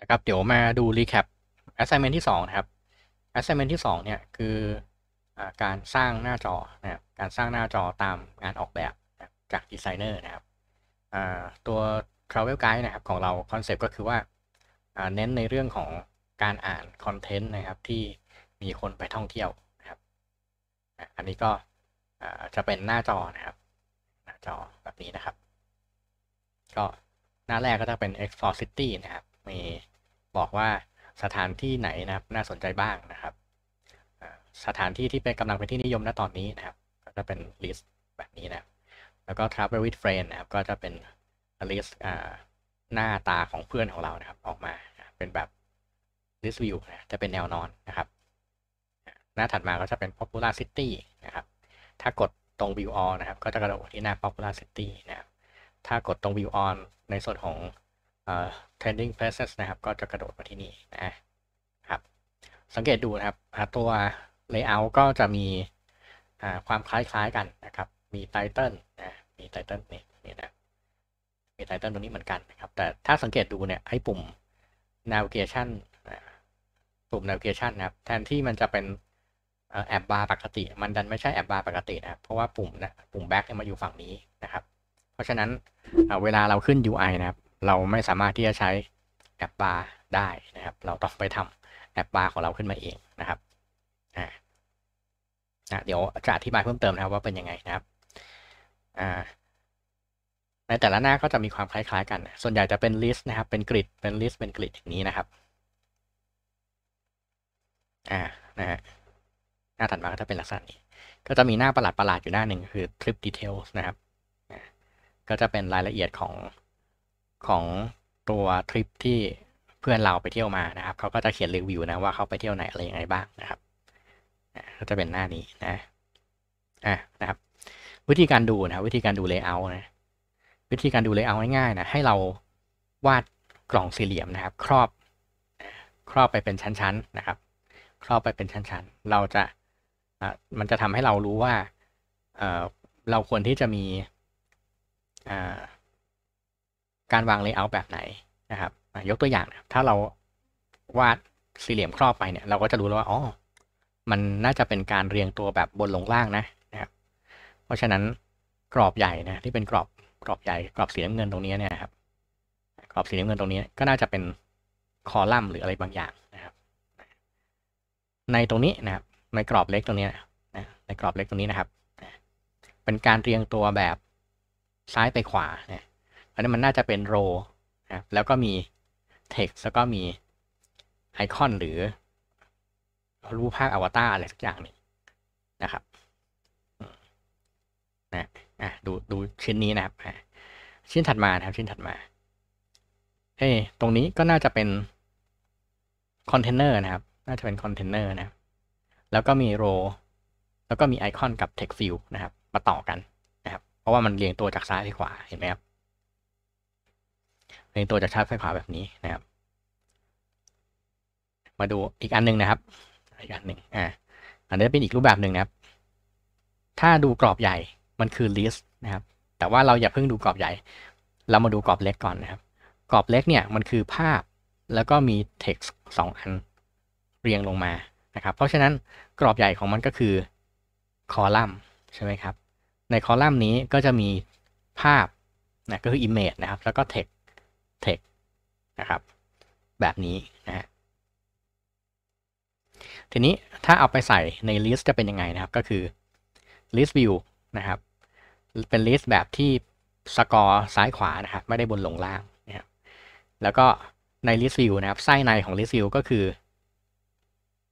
นะครับเดี๋ยวมาดูรีแคป assignment ที่ 2 นะครับ assignment ที่2เนี่ยคืออการสร้างหน้าจอนะครับการสร้างหน้าจอตามงานออกแบบจากดีไซเนอร์นะครับตัว travel guide นะครับของเราคอนเซปต์ก็คือว่าเน้นในเรื่องของการอ่านคอนเทนต์นะครับที่มีคนไปท่องเที่ยวนะครับอันนี้ก็จะเป็นหน้าจอนะครับ หน้าจอแบบนี้นะครับ ก็หน้าแรกก็จะเป็น explore city นะครับมีบอกว่าสถานที่ไหนนะครับน่าสนใจบ้างนะครับสถานที่ที่เป็นกำลังเป็นที่นิยมณตอนนี้นะครับ ก็จะเป็นลิสต์แบบนี้นะครับแล้วก็ travel with friend นะครับก็จะเป็นลิสต์หน้าตาของเพื่อนของเรานะครับออกมาเป็นแบบ list view นะจะเป็นแนวนอนนะครับ หน้าถัดมาก็จะเป็น popular city นะครับถ้ากดตรง view all นะครับก็จะกระโดดที่หน้า popular city นะครับถ้ากดตรง view on ในส่วนของ trending p a i c e s นะครับ ก็จะกระโดดมาที่นี่นะครับ สังเกตดูนะครับตัว layout ก็จะมีความคล้ายๆกันนะครับ มี title นะ มี title นี่นี่นะ มี title ตัวนี้เหมือนกันนะครับ แต่ถ้าสังเกตดูเนี่ย ไอ้ปุ่ม navigation ปุ่ม navigation นะครับ แทนที่มันจะเป็นแอปบาร์ปกติ มันดันไม่ใช่แอปบาร์ปกตินะครับ เพราะว่าปุ่มนะปุ่ม back เนมาอยู่ฝั่งนี้นะครับ เพราะฉะนั้นเวลาเราขึ้น UI นะครับเราไม่สามารถที่จะใช้แอปบาร์ได้นะครับ เราต้องไปทำแอปบาร์ของเราขึ้นมาเองนะครับ เดี๋ยวจะอธิบายเพิ่มเติมนะครับว่าเป็นยังไงนะครับ ในแต่ละหน้าก็จะมีความคล้ายๆ กัน ส่วนใหญ่จะเป็นลิสต์นะครับ เป็นกริดเป็นลิสต์ เป็นกริดอย่างนี้นะครับอ่านะฮะหน้าถัดมาก็จะเป็นลักษณะนี้ ก็จะมีหน้าประหลาดๆอยู่หน้าหนึ่งคือ trip details นะครับ ก็จะเป็นรายละเอียดของของตัวทริปที่เพื่อนเราไปเที่ยวมานะครับเขาก็จะเขียนรีวิวนะว่าเขาไปเที่ยวไหนอะไรยังไงบ้างนะครับก็จะเป็นหน้านี้นะ อ่ะนะครับ วิธีการดูนะวิธีการดูเลเยอร์นะ วิธีการดูเลเยอร์ง่ายๆนะ ให้เราวาดกล่องสี่เหลี่ยมนะครับ ครอบ ครอบไปเป็นชั้น ๆนะครับ ครอบไปเป็นชั้นๆ เราจะมันจะทำให้เรารู้ว่าเราควรที่จะมีการวางเลเยอร์แบบไหนนะครับยกตัวอย่างนะถ้าเราวาดสี่เหลี่ยมครอบไปเนี่ย เราก็จะรู้แล้วว่าอ๋อมันน่าจะเป็นการเรียงตัวแบบบนลงล่างนะนะครับเพราะฉะนั้นกรอบใหญ่นะที่เป็นกรอบกรอบใหญ่ กรอบสีน้ำเงินตรงนี้เนี่ยครับกรอบสีน้ำเงินตรงนี้ ก็น่าจะเป็นคอลัมน์หรืออะไรบางอย่างนะครับ ในตรงนี้นะครับในกรอบเล็กตรงนี้นะในกรอบเล็กตรงนี้นะครับ เป็นการเรียงตัวแบบซ้ายไปขวาเนี่ยอันนี้มันน่าจะเป็น row นะ แล้วก็มี text แล้วก็มีไอคอนหรือ รูปภาพอวตารอะไรสักอย่างนี่นะครับนะอ่ะดูดูชิ้นนี้นะครับ ชิ้นถัดมานะครับ ชิ้นถัดมา เอ้ตรงนี้ก็น่าจะเป็นคอนเทนเนอร์นะครับ น่าจะเป็นคอนเทนเนอร์นะ แล้วก็มีโรแล้วก็มีไอคอนกับ text field นะครับ มาต่อกัน นะครับ เพราะว่ามันเรียงตัวจากซ้ายไปขวา เห็นไหมครับหนึ่งตัวจะชาร์จไฟขวาแบบนี้นะครับ มาดูอีกอันนึงนะครับอีกอันหนึ่งอ่าอันนี้เป็นอีกรูปแบบหนึ่งนะครับ ถ้าดูกรอบใหญ่มันคือลิสต์นะครับแต่ว่าเราอย่าเพิ่งดูกรอบใหญ่ เรามาดูกรอบเล็กก่อนนะครับ กรอบเล็กเนี่ยมันคือภาพแล้วก็มีเท็กซ์สองอันเรียงลงมานะครับเพราะฉะนั้นกรอบใหญ่ของมันก็คือคอลัมน์ใช่ไหมครับในคอลัมน์นี้ก็จะมีภาพนะก็คือ image นะครับแล้วก็เท็ก t e x นะครับแบบนี้นะฮะทีนี้ถ้าเอาไปใส่ใน list จะเป็นยังไงนะครับ ก็คือ list view นะครับเป็น list แบบที่สกอร์ซ้ายขวานะครับไม่ได้บนลงล่างนะครับแล้วก็ใน list view นะครับไส้ในของ list view ก็คือ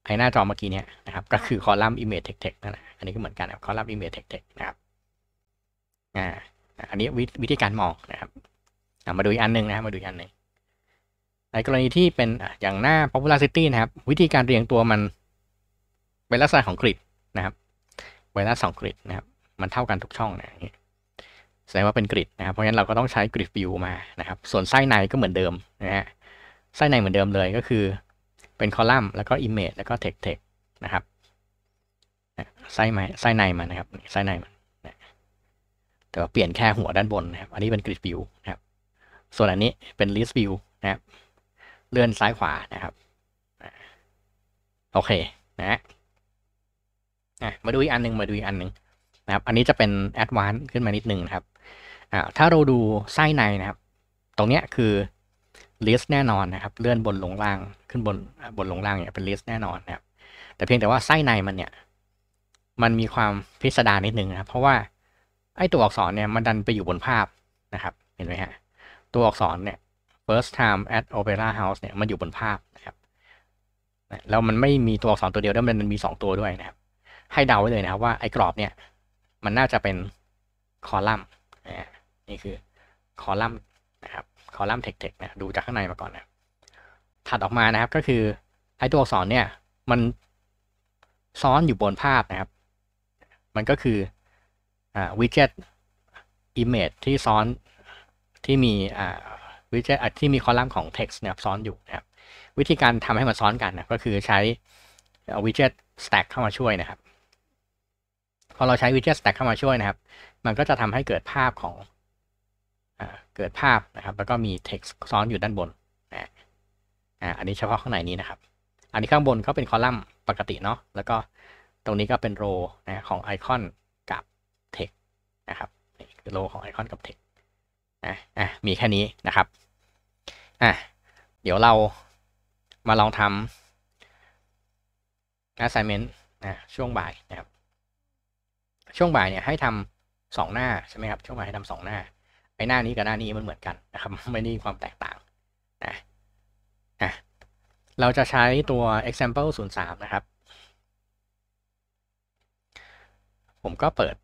ไอหน้าจอเมื่อกี้เนี่ยนะครับ ก็คือคอลัมน์ image text text นะนะอันนี้ก็เหมือนกันครับคอลัมน์ image text text นะครับอ่าอันนี้วิธีการมองนะครับมาดูอีกอันหนึ่งนะครับมาดูอีกอันหนึ่งในกรณีที่เป็นอย่างหน้า popularity c นะครับ วิธีการเรียงตัวมันเป็นลักษณะของกริดนะครับเวลาสองกริดนะครับมันเท่ากันทุกช่องนะแสดงว่าเป็นกริดนะครับเพราะฉะนั้นเราก็ต้องใช้กริดวิวมานะครับ ส่วนไส้ในก็เหมือนเดิมนะฮะไส้ในเหมือนเดิมเลยก็คือ เป็นคอลัมน์แล้วก็ image แล้วก็ text text นะครับไส้ไส้ในมันนะครับไส้ในมันแต่ว่าเปลี่ยนแค่หัวด้านบนนะครับอันนี้เป็นกริดวิวนะครับส่วนอันนี้เป็น list view นะครับเลื่อนซ้ายขวา นะครับโอเคนะมาดูอีกอันหนึ่งมาดูอีกอันหนึ่งนะครับ อันนี้จะเป็น advanced ขึ้นมานิดหนึ่งนะครับ ถ้าเราดูไส้ในนะครับ ตรงเนี้ยคือ list แน่นอน นะครับ เลื่อนบนลงล่าง ขึ้นบน บนลงล่าง เนี่ย เป็น list แน่นอน นะครับ แต่เพียงแต่ว่าไส้ในมันเนี่ย มันมีความพิสดารนิดหนึ่งนะครับ เพราะว่าไอตัวอักษรเนี่ย มันดันไปอยู่บนภาพ นะครับ เห็นไหมฮะตัวอักษรเนี่ย first time at opera house เนี่ยมันอยู่บนภาพนะครับ แล้วมันไม่มีตัวอักษรตัวเดียว ด้วยมันมีสองตัวด้วยนะครับ ให้เดาไว้เลยนะครับว่าไอ้กรอบเนี่ย มันน่าจะเป็นคอลัมน์นี่คือคอลัมน์นะครับ คอลัมน์เทคๆนะดูจากข้างในมาก่อนนะ ถัดออกมานะครับก็คือไอ้ตัวอักษรเนี่ย มันซ้อนอยู่บนภาพนะครับ มันก็คืออ่าวิดเจ็ตอิมเมจที่ซ้อนที่มีอ่าวิจัยที่มีคอลัมน์ของ text นะครับซ้อนอยู่นะครับวิธีการทำให้มันซ้อนกันนะก็คือใช้วิเจ็ต stack เข้ามาช่วยนะครับพอเราใช้วิเจ็ต stack เข้ามาช่วยนะครับ มันก็จะทำให้เกิดภาพของเกิดภาพนะครับ แล้วก็มี text ซ้อนอยู่ด้านบนนะอันนี้เฉพาะข้างในนี้นะครับ อันนี้ข้างบนก็เป็นคอลัมน์ปกติเนาะแล้วก็ตรงนี้ก็เป็นโรนะของไอคอนกับ text นะครับคือโรของไอคอนกับ text อ่ะอ่ะมีแค่นี้นะครับอ่ะเดี๋ยวเรามาลองทำ assignment นะช่วงบ่ายนะครับช่วงบ่ายเนี่ยให้ทำสองหน้า ใช่ไหมครับ ช่วงบ่ายให้ทำสองหน้า ไอ้หน้านี้กับหน้านี้มันเหมือนกันนะครับไม่มีความแตกต่างนะ่ะเราจะใช้ตัว example 03 นะครับ ผมก็เปิด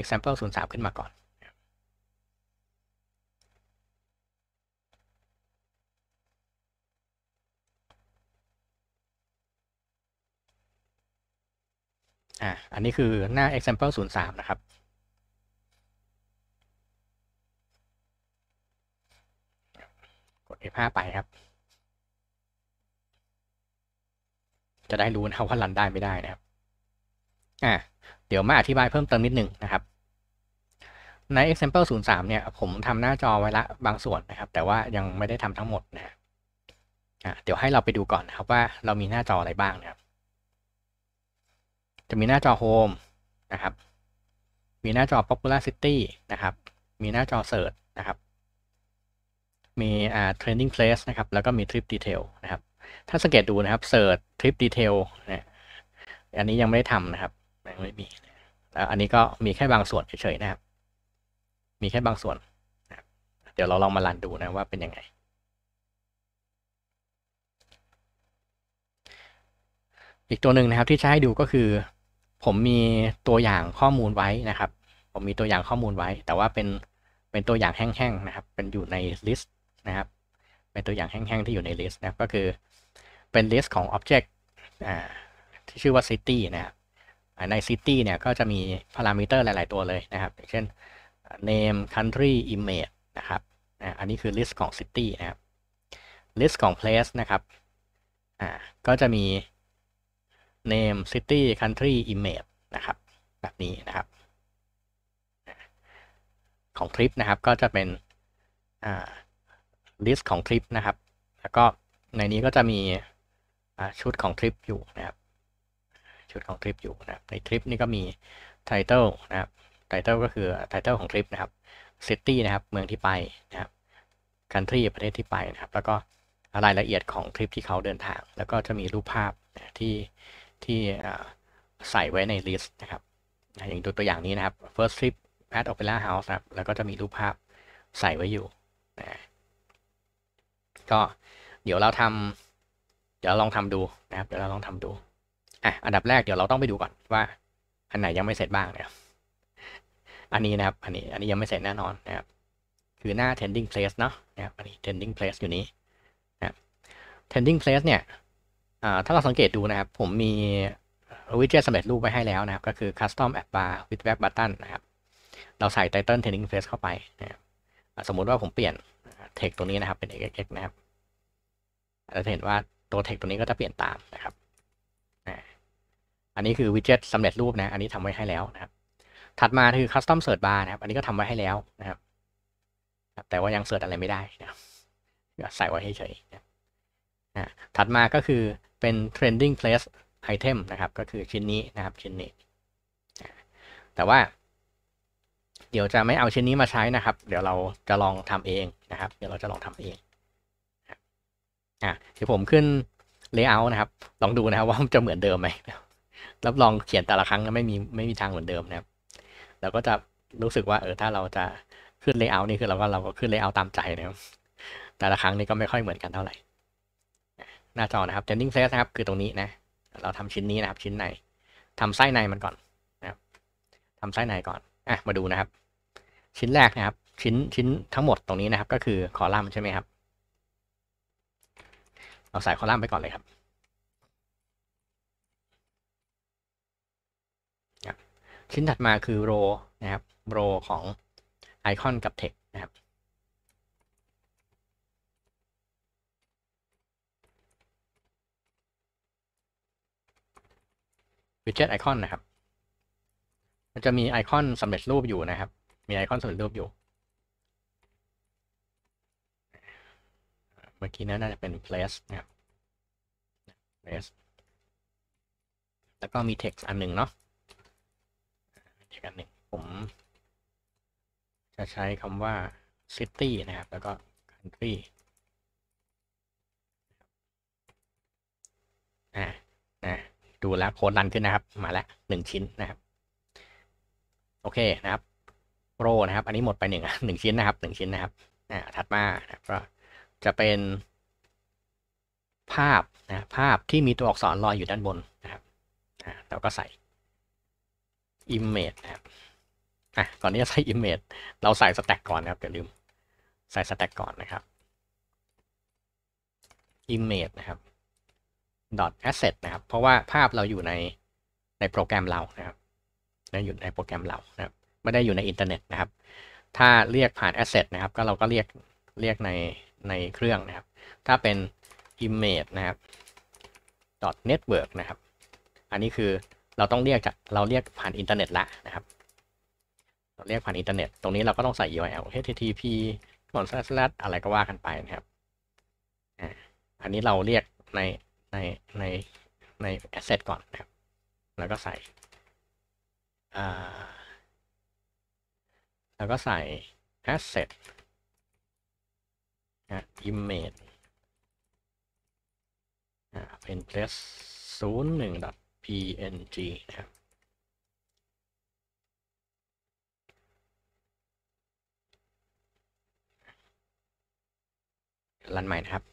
example 03 ขึ้นมาก่อนอ่ะ อันนี้คือหน้า example 03 นะครับ กด F5 ไปครับ จะได้รู้นะว่ารันได้ไม่ได้นะครับ อ่ะ เดี๋ยวมาอธิบายเพิ่มเติมนิดหนึ่งนะครับ ใน example 03เนี่ยผมทำหน้าจอไว้ละบางส่วนนะครับ แต่ว่ายังไม่ได้ทำทั้งหมดนะอ่ะ เดี๋ยวให้เราไปดูก่อนนะครับว่าเรามีหน้าจออะไรบ้างนะครับจะมีหน้าจอโฮมนะครับ มีหน้าจอ Popular City นะครับ มีหน้าจอ Search นะครับ มีอ่า Trending Place นะครับ แล้วก็มี Trip Detail นะครับ ถ้าสังเกตดูนะครับ Search Trip Detail นะอันนี้ยังไม่ได้ทำนะครับยังไม่มีแล้วอันนี้ก็มีแค่บางส่วนเฉยๆนะครับ มีแค่บางส่วนนะเดี๋ยวเราลองมาลันดูนะว่าเป็นยังไง อีกตัวหนึ่งนะครับที่ใช้ให้ดูก็คือผมมีตัวอย่างข้อมูลไว้นะครับ ผมมีตัวอย่างข้อมูลไว้ แต่ว่าเป็นเป็นตัวอย่างแห้งๆนะครับ เป็นอยู่ในลิสต์นะครับ เป็นตัวอย่างแห้งๆ ที่อยู่ในลิสต์นะครับก็คือเป็นลิสต์ของอ็อบเจกต์ที่ชื่อว่า City นะครับใน City เนี่ยก็จะมีพารามิเตอร์หลายๆตัวเลยนะครับอย่างเช่น name country image นะครับ อันนี้คือลิสต์ของ city นะครับ ลิสต์ของ place นะครับก็จะมี name city country image นะครับแบบนี้นะครับ ของทริปนะครับก็จะเป็นอ่า list ของทริปนะครับ แล้วก็ในนี้ก็จะมีชุดของทริปอยู่นะครับชุดของทริปอยู่นะครับในทริปนี้ก็มี title นะครับ title ก็คือ title ของทริปนะครับ city นะครับเมืองที่ไปนะครับ country ประเทศที่ไปนะครับ แล้วก็รายละเอียดของทริปที่เขาเดินทาง แล้วก็จะมีรูปภาพที่ที่ใส่ไว้ในลิสต์นะครับ อย่างตัวอย่างนี้นะครับ first trip at opera house นะครับ แล้วก็จะมีรูปภาพใส่ไว้อยู่นะก็เดี๋ยวเราทำเดี๋ยวลองทำดูนะครับ เดี๋ยวเราลองทำดูอ่ะอันดับแรกเดี๋ยวเราต้องไปดูก่อน ว่าอันไหนยังไม่เสร็จบ้างเนี่ยอันนี้นะครับ อันนี้อันนี้ยังไม่เสร็จแน่นอนนะครับ คือหน้า tending place เนาะนะครับอันนี้ tending place อยู่นี้นะครับ tending place เนี่ยถ้าเราสังเกตดูนะครับผมมี วิดเจ็ตสำเร็จรูปไว้ให้แล้วนะครับ ก็คือ custom app bar with web button นะครับ เราใส่ title training face เข้าไปนะครับสมมุติว่าผมเปลี่ยน text ตัวนี้นะครับเป็น xx นะครับเราจะเห็นว่าตัว text ตัวนี้ก็จะเปลี่ยนตามนะครับอันนี้คือวิดเจ็ตสำเร็จรูปนะอันนี้ทำไว้ให้แล้วนะครับ ถัดมาคือ custom search bar นะครับอันนี้ก็ทำไว้ให้แล้วนะครับ แต่ว่ายังเสิร์ชอะไรไม่ได้นะครับใส่ไว้ให้เฉยถัดมาก็คือเป็น trending place item นะครับ ก็คือชิ้นนี้นะครับชิ้นนี้ แต่ว่า เดี๋ยวจะไม่เอาชิ้นนี้มาใช้นะครับ เดี๋ยวเราจะลองทำเองนะครับ เดี๋ยวเราจะลองทำเองอ่ะเดี๋ยวผมขึ้น layout นะครับ ลองดูนะครับว่าจะเหมือนเดิมไหมรับรองเขียนแต่ละครั้งไม่มีไม่มีทางเหมือนเดิมนะครับ เราก็จะรู้สึกว่าเออถ้าเราจะขึ้นเลเยอร์นี่คือเราก็เราก็ขึ้นเลเยอร์ตามใจนะครับ แต่ละครั้งนี่ก็ไม่ค่อยเหมือนกันเท่าไหร่น้าจอนะครับเ t น n d i n g face นะครับคือตรงนี้นะ เราทำชิ้นนี้นะครับชิ้นในทำไส้ในมันก่อนนะครับ ทำไส้ในก่อนอ่ะมาดูนะครับ ชิ้นแรกนะครับ ชิ้นชิ้นทั้งหมดตรงนี้นะครับ ก็คือคอลัมน์ใช่ไหมครับ เราใส่คอลัมน์ไปก่อนเลยครับชิ้นถัดมาคือโรนะครับโรของไอคอนกับเทคนะครับ widget ไอคอนนะครับ มันจะมี ไอคอนสำเร็จรูปอยู่นะครับ มี ไอคอนสำเร็จรูปอยู่ เมื่อกี้นั้นน่าจะเป็น place นะครับ place แล้วก็มี text อันหนึ่งเนาะ text อันหนึ่งผม จะใช้คำว่า city นะครับ แล้วก็ country อ่าดูแล้วโค้ดันขึ้นนะครับ มาแล้วหนึ่งชิ้นนะครับ โอเคนะครับโปรนะครับ อันนี้หมดไปหนึ่งหนึ่งชิ้นนะครับหนึ่งชิ้นนะครับอ่าถัดมานะครับก็จะเป็นภาพนะภาพที่มีตัวอักษรลอยอยู่ด้านบนนะครับอ่าเราก็ใส่ image นะครับอ่ะก่อนที่จะใส่ image เราใส่ stack ก่อนนะครับอย่าลืม ใส่ stack ก่อนนะครับ image นะครับ asset นะครับ เพราะว่าภาพเราอยู่ในในโปรแกรมเรานะครับนะอยู่ในโปรแกรมเรานะครับ ไม่ได้อยู่ในอินเทอร์เน็ตนะครับ ถ้าเรียกผ่าน asset นะครับ ก็เราก็เรียกเรียกในในเครื่องนะครับ ถ้าเป็น image นะครับ network นะครับ อันนี้คือเราต้องเรียกจากเราเรียกผ่านอินเทอร์เน็ตละนะครับเราเรียกผ่านอินเทอร์เน็ต ตรงนี้เราก็ต้องใส่ URL http ก่อน s l a s อะไรก็ว่ากันไปนะครับ อันนี้เราเรียกในในในในแอสเซทก่อนนะครับ แล้วก็ใส่ แล้วก็ใส่ แอสเซทนะ image เป็น plus 0 1 png นะครับรันใหม่นะครับ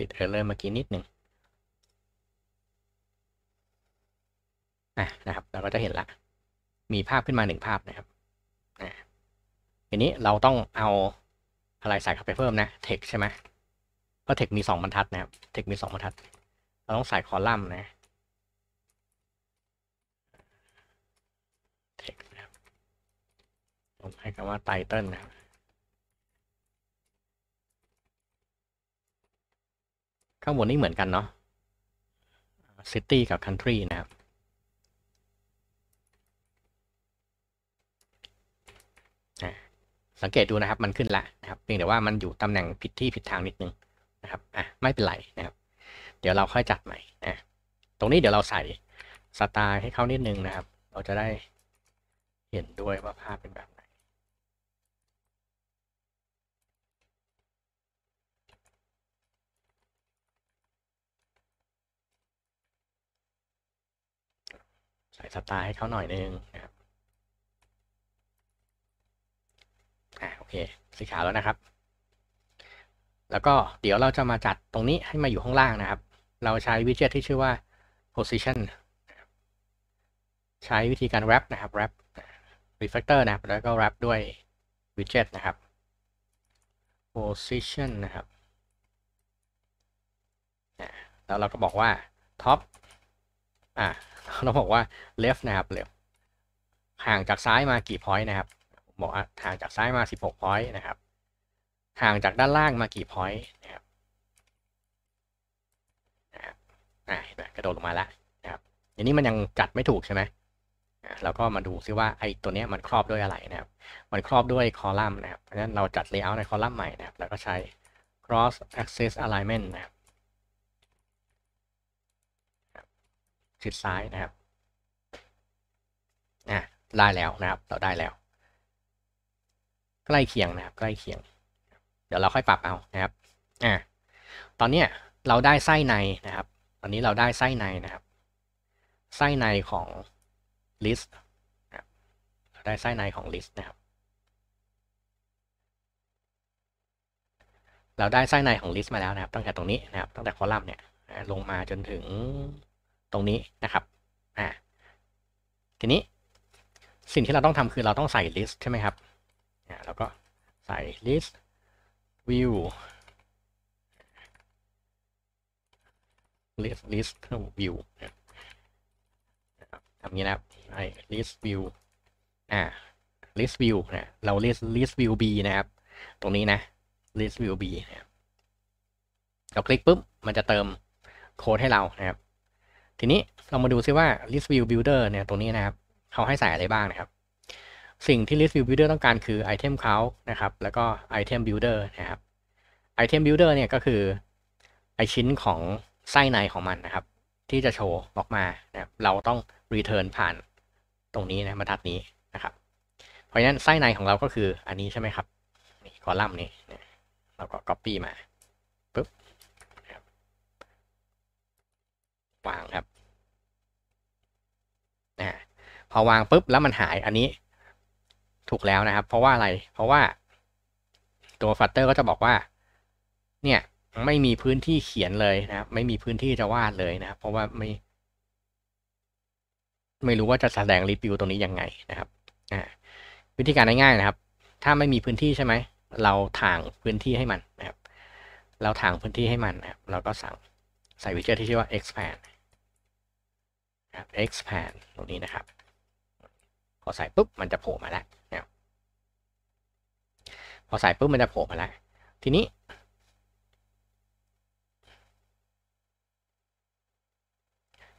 ติดเออร์เมื่อกี้นิดหนึ่งะนะครับ เราก็จะเห็นละ มีภาพขึ้นมาหนึ่งภาพนะครับทีนี้เราต้องเอา อะไรใส่เข้าไปเพิ่มนะเทคใช่ไหมเพราะเทคมีสองบรรทัด นะครับเทคมีสองบรรทัด เราต้องใส่คอลัมน์นะ text นะครับผมให้คำว่าไตเติลนะครับางบนนี่เหมือนกันเนาะ City กับ Country นะครับสังเกตดูนะครับ มันขึ้นละนะครับเพียงแต่ว่ามันอยู่ตำแหน่งผิดที่ผิดทางนิดนึงนะครับอ่ะไม่เป็นไรนะครับ เดี๋ยวเราค่อยจัดใหม่นะตรงนี้เดี๋ยวเราใส่สไตล์ให้เขานิดนึงนะครับเราจะได้เห็นด้วยว่าภาพเป็นแบบใส่สตาร์ให้เขาหน่อยนึงนะครับอ่าโอเค สีขาวแล้วนะครับ แล้วก็เดี๋ยวเราจะมาจัดตรงนี้ให้มาอยู่ข้างล่างนะครับ เราใช้วิดเจ็ตที่ชื่อว่า position ใช้วิธีการ wrap นะครับ wrap r e f l e c t o r นะครับแล้วก็ wrap ด้วย widget นะครับ position นะครับแล้วเราก็บอกว่า top อ่าเราบอกว่า left นะครับ left ห่างจากซ้ายมากี่ point นะครับบอกว่าห่างจากซ้ายมา 16 point นะครับห่างจากด้านล่างมากี่ point นะครับนะครับ่กระโดดลงมาแล้วนะครับอย่างนี้มันยังจัดไม่ถูกใช่ไหมแล้วก็มาดูซิว่าไอ้ตัวนี้มันครอบด้วยอะไรนะครับมันครอบด้วยคอลัมน์นะครับเพราะฉะนั้นเราจัดเลเยอร์ในคอลัมน์ใหม่นะครับแล้วก็ใช้ cross axis alignment นะครับคลิกซ้ายนะครับอ่ได้แล้วนะครับ เราได้แล้ว ใกล้เคียงนะครับ ใกล้เคียง เดี๋ยวเราค่อยปรับเอานะครับอ่ะตอนเนี้ยเราได้ไส้ในนะครับ ตอนนี้เราได้ไส้ในนะครับ ไส้ในของลิสตเราได้ไส้ในของลิสต์นะครับ เราได้ไส้ในของลิสต์มาแล้วนะครับ ตั้งแต่ตรงนี้นะครับ ตั้งแต่คอลัมน์เนี่ยลงมาจนถึงตรงนี้นะครับ อ่า ทีนี้สิ่งที่เราต้องทำคือเราต้องใส่ list ใช่ไหมครับอ่าเราก็ใส่ list view list list view ทำนี้นะครับ list view อ่า list view นะ เรา list list view b นะครับ ตรงนี้นะ list view b นะเราคลิกปุ๊บ มันจะเติมโค้ดให้เรานะครับทีนี้เรามาดูซิว่า list view builder เนี่ยตรงนี้นะครับ เขาให้ใส่อะไรบ้างนะครับ สิ่งที่ list view builder ต้องการคือ item count นะครับแล้วก็ item builder นะครับ item builder เนี่ยก็คือไอชิ้นของ ไส้ในของมันนะครับ ที่จะโชว์ออกมานะรเราต้อง return ผ่านตรงนี้นะบรรทัดนี้นะครับ เพราะฉะนั้น ไส้ในของเราก็คืออันนี้ใช่ไหมครับนี่คอลัมน์นี้ เราก็ copy มาปุ๊บวางครับพอวางปุ๊บแล้วมันหายอันนี้ถูกแล้วนะครับ เพราะว่าอะไร เพราะว่าตัวฟัตเตอร์ก็จะบอกว่า เนี่ยไม่มีพื้นที่เขียนเลยนะครับ ไม่มีพื้นที่จะวาดเลยนะครับ เพราะว่าไม่ ไม่รู้ว่าจะแสดงรีวิวตรงนี้ยังไงนะครับวิธีการง่ายๆนะครับ ถ้าไม่มีพื้นที่ใช่ไหมเราถ่างพื้นที่ให้มันนะครับ เราถ่างพื้นที่ให้มันนะครับเราก็สั่งใส่วิเจอร์ที่ชื่อว่า expand expand ตรงนี้นะครับพอใส่ปุ๊บมันจะโผล่มาแล้วนะพอใส่ปุ๊บมันจะโผล่มาแล้ว ทีนี้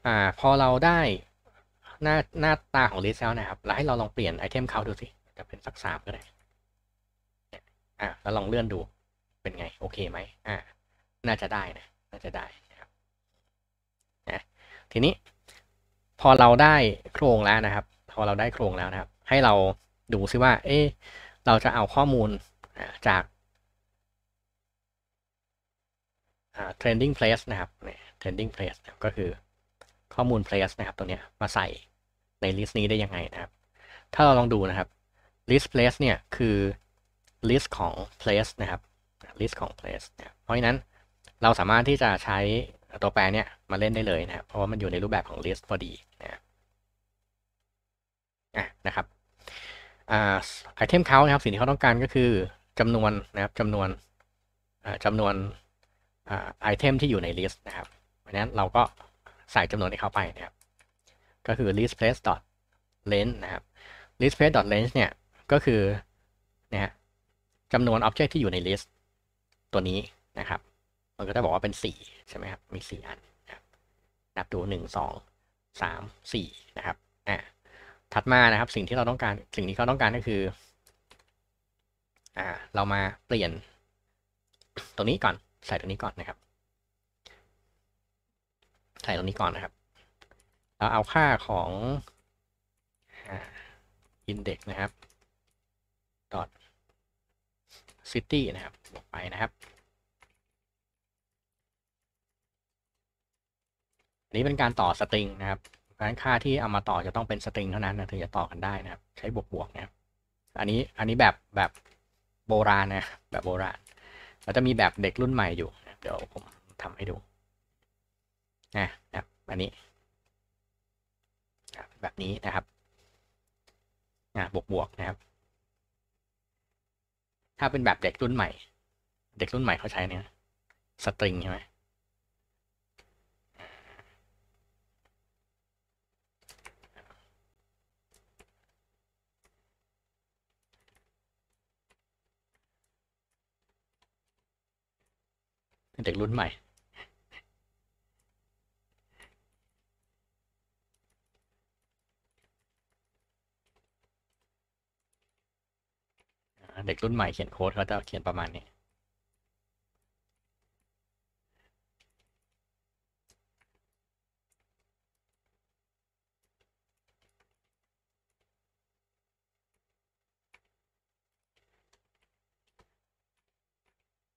อ่า พอเราได้หน้าหน้าตาของิสต์แล้วนะครับเราให้เราลองเปลี่ยนไอเทมเขาดูสิ จะเป็นสักสามก็ได้ อ่าแล้วลองเลื่อนดูเป็นไง โอเคไหมอ่า น่าจะได้นะ น่าจะได้นะครับนะ ทีนี้ พอเราได้โครงแล้วนะครับพอเราได้โครงแล้วนะครับ ให้เราดูซิว่า เอ๊เราจะเอาข้อมูลจาก trending place นะครับเ e n d i n g place ก็คือข้อมูล place นะครับตัวเนี้ยมาใส่ในลิสต์นี้ได้ยังไงนะครับ ถ้าเราลองดูนะครับ list place เนี่ย คือ list ของ place นะครับ list ของ p เ a c e เพราะฉะนั้นเราสามารถที่จะใช้ตัวแปรเนี่ยมาเล่นได้เลยนะครับ เพราะว่ามันอยู่ในรูปแบบของ list พอดีนะครับอ่ะนะครับอ่าไอเทมเขานะครับ สิ่งที่เขาต้องการก็คือจำนวนนะครับจำนวนจำนวนไอเทมที่อยู่ในลิสต์นะครับ เพราะนั้นเราก็ใส่จำนวนให้เข้าไปนะครับก็คือ list place dot l e n g นะครับ list place dot l e n g เนี่ยก็คือนะฮะจำนวนออ็บเจกต์ที่อยู่ในลิสต์ตัวนี้นะครับมันก็จะบอกว่าเป็น 4 ใช่ไหมครับมี 4 อันนะครับนับดู1 2 3 4นะครับถัดมานะครับสิ่งที่เราต้องการสิ่งที่เขาต้องการก็คืออ่า เรามาเปลี่ยนตรงนี้ก่อนใส่ตรงนี้ก่อนนะครับใส่ตรงนี้ก่อนนะครับแล้วเอาค่าของอินเด็กนะครับ dot city นะครับลงไปนะครับนี้เป็นการต่อสตริงนะครับนั้นค่าที่เอามาต่อจะต้องเป็นสตริง เท่านั้นนะถึงจะต่อกันได้นะครับ ใช้บวกบวกนะครับอันนี้อันนี้แบบแบบโบราณนะแบบโบราณเราจะมีแบบเด็กรุ่นใหม่อยู่ เดี๋ยวผมทำให้ดูนะครับอันนี้แบบนี้นะครับ บวกบวกนะครับ ถ้าเป็นแบบเด็กรุ่นใหม่ เด็กรุ่นใหม่เขาใช้เนี่ยสตริงใช่ไหมเด็กรุ่นใหม่ เด็กรุ่นใหม่เขียนโค้ดเขาจะเขียนประมาณนี้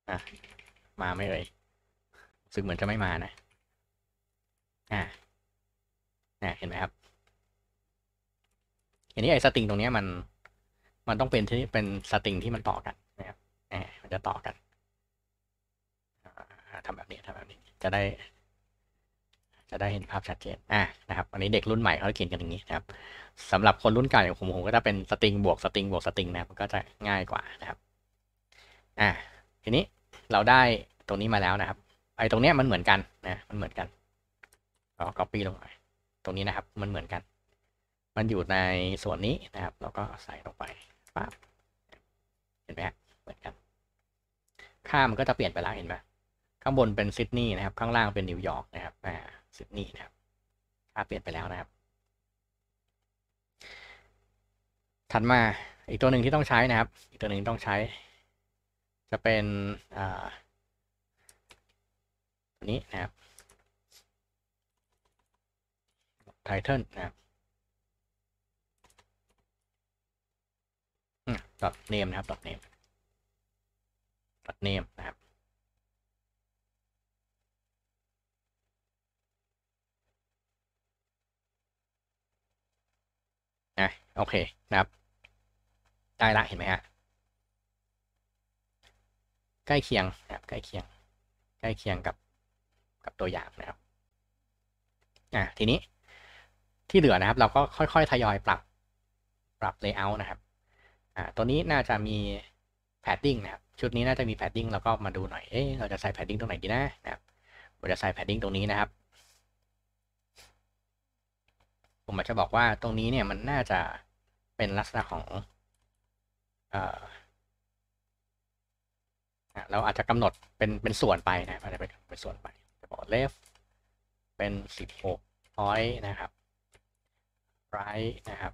อ่ะมาไม่เลยซึ่งเหมือนจะไม่มานะอ่า่เห็นไหมครับอันนี้ไอ้สตริงตรงนี้มัน มันต้องเป็นที่เป็นสตริงที่มันต่อกันนะครับอ่ามันจะต่อกันทำแบบนี้ทำแบบนี้ จะได้ จะได้เห็นภาพชัดเจนอ่านะครับอันนี้เด็กรุ่นใหม่เขาเขียนกันอย่างนี้นะครับสำหรับคนรุ่นเก่าอย่างผมผมก็จะเป็นสตริง บวกสตริง บวกสตริงนะมันก็จะง่ายกว่านะครับอ่าทีนี้เราได้ตรงนี้มาแล้วนะครับ ไอ้ตรงเนี้ยมันเหมือนกันนะ มันเหมือนกันเราก็ปี้ลงไปตรงนี้นะครับ มันเหมือนกัน มันอยู่ในส่วนนี้นะครับเราก็ใส่ลงไปปั๊บเห็นไหมเหมือนกัน ค่ามันก็จะเปลี่ยนไปแล้ว เห็นไหมข้างบนเป็นซิดนีย์นะครับ ข้างล่างเป็นนิวยอร์กนะครับ อ่า ซิดนีย์นะครับ ค่าเปลี่ยนไปแล้วนะครับ ถัดมา อีกตัวหนึ่งที่ต้องใช้นะครับ อีกตัวหนึ่งต้องใช้จะเป็นตัวนี้นะครับ ไทท l นนะครับดอทเนมนะครับดอทเนมดอทเนมนะครับนะโอเคนะครับได้ละ เห็นไหมฮะใกล้เคียงนะครับใกล้เคียง ใกล้เคียงกับกับตัวอย่างนะครับอ่ะทีนี้ที่เหลือนะครับ เราก็ค่อยๆทยอยปรับปรับเลเยอร์นะครับอ่าตัวนี้น่าจะมีแพดดิ้งนะครับ ชุดนี้น่าจะมีแพดดิ้งเราก็มาดูหน่อยเอ๊ะเราจะใส่แพดดิ้งตรงไหนดีนะนะครับเราจะใส่แพดดิ้งตรงนี้นะครับ ผมอาจจะบอกว่าตรงนี้เนี่ยมันน่าจะเป็นลักษณะของเอ่อเราอาจจะกำหนดเป็นเป็นส่วนไปนะอาจจะเป็นเป็นส่วนไปจะบอก left เป็น 16 point นะครับ right นะครับ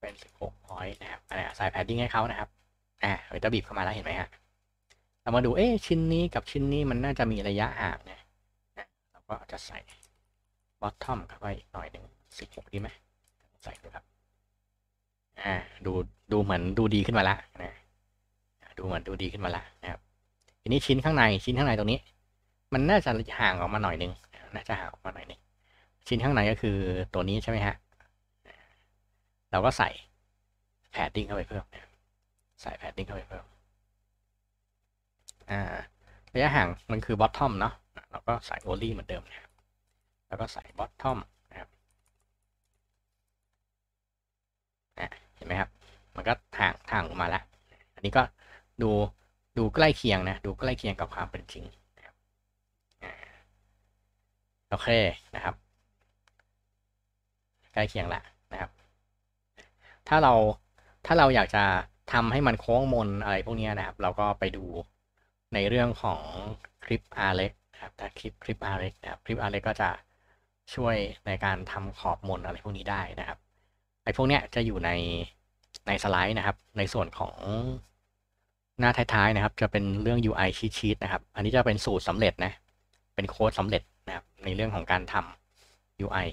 เป็น 16 point นะครับอ่าใส่ padding ให้เขานะครับ อ่าเดี๋ยวจะบีบเข้ามาแล้วเห็นไหมฮะเรามาดูเอ๊ชิ้นนี้กับชิ้นนี้มันน่าจะมีระยะห่างนะเราก็จะใส่ bottom เข้าไปอีกหน่อยหนึ่ง 16 ดีไหมใส่ดูครับอ่าดูดูเหมือนดูดีขึ้นมาแล้วนะดูเหมือนดูดีขึ้นมาละนะครับทีนี้ชิ้นข้างในชิ้นข้างในตรงนี้ มันน่าจะห่างออกมาหน่อยนึงน่าจะห่างออกมาหน่อยนึง ชิ้นข้างในก็คือตัวนี้ใช่ไหมฮะเราก็ใส่แพดดิ้งเข้าไปเพิ่มใส่แพดดิ้งเข้าไปเพิ่มอ่าระยะห่างมันคือบอททอมเนาะเราก็ใส่โอลี่เหมือนเดิมนะครับแล้วก็ใส่บอททอมนะครับเห็นไหมครับ มันก็ห่างห่างออกมาแล้วอันนี้ก็ดูดูใกล้เคียงนะดูใกล้เคียงกับความเป็นจริงโอเคนะครับ ใกล้เคียงละนะครับ ถ้าเราถ้าเราอยากจะทำให้มันโค้งมนอะไรพวกนี้นะครับ เราก็ไปดูในเรื่องของคลิปอาร์เล็กครับถ้าคลิปคลิปอาร์เล็กนะครับ คลิป์เล็กก็จะช่วยในการทำขอบมนอะไรพวกนี้ได้นะครับไอ้พวกเนี้ยจะอยู่ในในสไลด์นะครับ ในส่วนของหน้าท้ายๆนะครับ จะเป็นเรื่อง UI cheat sheet นะครับ อันนี้จะเป็นสูตรสำเร็จนะ เป็นโค้ดสำเร็จนะครับในเรื่องของการทำ UI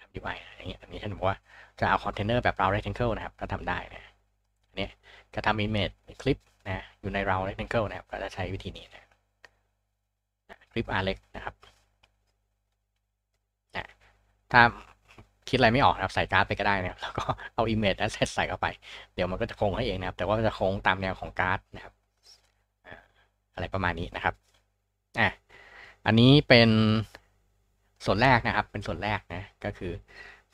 ทำ UI อย่างเงี้ยอันนี้ฉันบอกว่าจะเอาคอนเทนเนอร์แบบ r ราเร rectangle นะครับ ก็ทำได้นะอันนี้จะทำ image คลิปนะอยู่ใน r ราเร rectangle นะครับ ก็จะใช้วิธีนี้นะคลิป์เล็กนะครับนถ้าคิดอะไรไม่ออกนะครับใส่การ์ดไปก็ได้นะครับแล้วก็เอา image asset ใส่เข้าไป เดี๋ยวมันก็จะโค้งให้เองนะครับ แต่ว่าจะโค้งตามแนวของการ์ดนะครับอะไรประมาณนี้นะครับอ่ะอันนี้เป็นส่วนแรกนะครับ เป็นส่วนแรกนะก็คือ